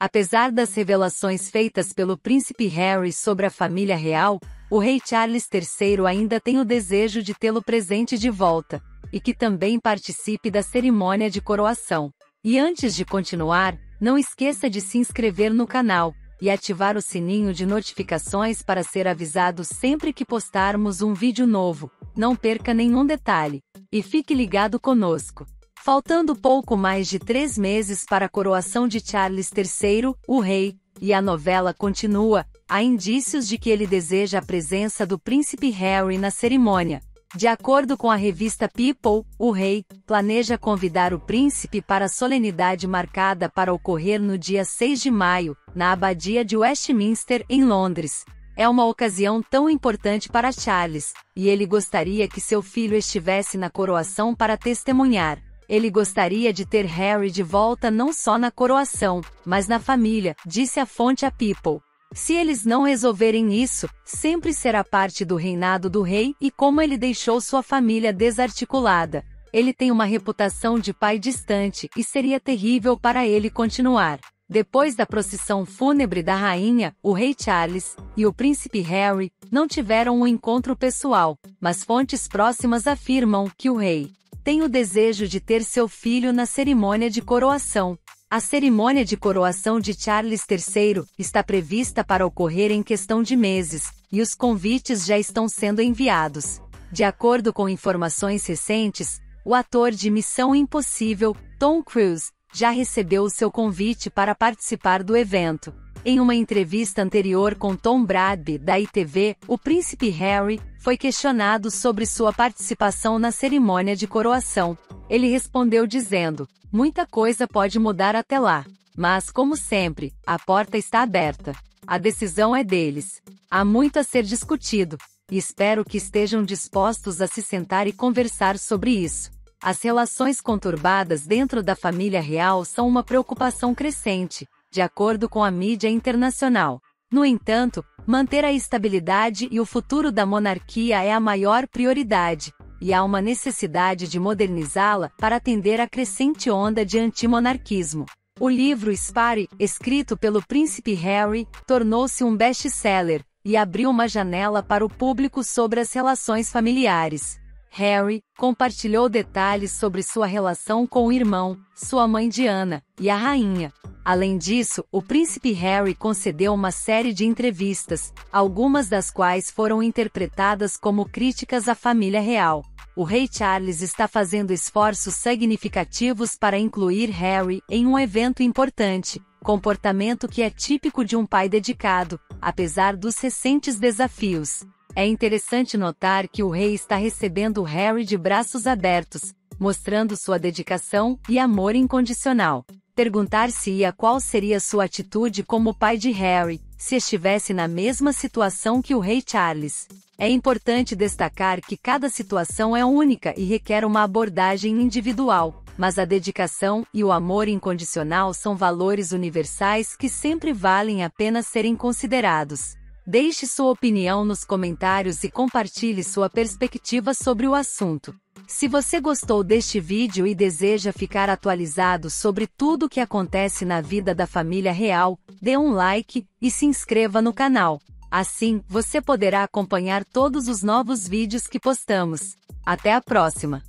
Apesar das revelações feitas pelo príncipe Harry sobre a família real, o rei Charles III ainda tem o desejo de tê-lo presente de volta, e que também participe da cerimônia de coroação. E antes de continuar, não esqueça de se inscrever no canal e ativar o sininho de notificações para ser avisado sempre que postarmos um vídeo novo. Não perca nenhum detalhe e fique ligado conosco. Faltando pouco mais de três meses para a coroação de Charles III, o rei, e a novela continua, há indícios de que ele deseja a presença do príncipe Harry na cerimônia. De acordo com a revista People, o rei planeja convidar o príncipe para a solenidade marcada para ocorrer no dia 6 de maio, na abadia de Westminster, em Londres. É uma ocasião tão importante para Charles, e ele gostaria que seu filho estivesse na coroação para testemunhar. Ele gostaria de ter Harry de volta não só na coroação, mas na família, disse a fonte a People. Se eles não resolverem isso, sempre será parte do reinado do rei e como ele deixou sua família desarticulada. Ele tem uma reputação de pai distante e seria terrível para ele continuar. Depois da procissão fúnebre da rainha, o rei Charles e o príncipe Harry não tiveram um encontro pessoal, mas fontes próximas afirmam que o rei tem o desejo de ter seu filho na cerimônia de coroação. A cerimônia de coroação de Charles III está prevista para ocorrer em questão de meses, e os convites já estão sendo enviados. De acordo com informações recentes, o ator de Missão Impossível, Tom Cruise, já recebeu o seu convite para participar do evento. Em uma entrevista anterior com Tom Bradby da ITV, o príncipe Harry foi questionado sobre sua participação na cerimônia de coroação. Ele respondeu dizendo: Muita coisa pode mudar até lá. Mas, como sempre, a porta está aberta. A decisão é deles. Há muito a ser discutido, e espero que estejam dispostos a se sentar e conversar sobre isso. As relações conturbadas dentro da família real são uma preocupação crescente, de acordo com a mídia internacional. No entanto, manter a estabilidade e o futuro da monarquia é a maior prioridade, e há uma necessidade de modernizá-la para atender à crescente onda de antimonarquismo. O livro Spare, escrito pelo príncipe Harry, tornou-se um best-seller e abriu uma janela para o público sobre as relações familiares. Harry compartilhou detalhes sobre sua relação com o irmão, sua mãe Diana e a rainha, Além disso, o príncipe Harry concedeu uma série de entrevistas, algumas das quais foram interpretadas como críticas à família real. O rei Charles está fazendo esforços significativos para incluir Harry em um evento importante, comportamento que é típico de um pai dedicado, apesar dos recentes desafios. É interessante notar que o rei está recebendo Harry de braços abertos, mostrando sua dedicação e amor incondicional perguntar-se-ia qual seria sua atitude como pai de Harry, se estivesse na mesma situação que o rei Charles. É importante destacar que cada situação é única e requer uma abordagem individual, mas a dedicação e o amor incondicional são valores universais que sempre valem a pena serem considerados. Deixe sua opinião nos comentários e compartilhe sua perspectiva sobre o assunto. Se você gostou deste vídeo e deseja ficar atualizado sobre tudo o que acontece na vida da família real, dê um like e se inscreva no canal. Assim, você poderá acompanhar todos os novos vídeos que postamos. Até a próxima!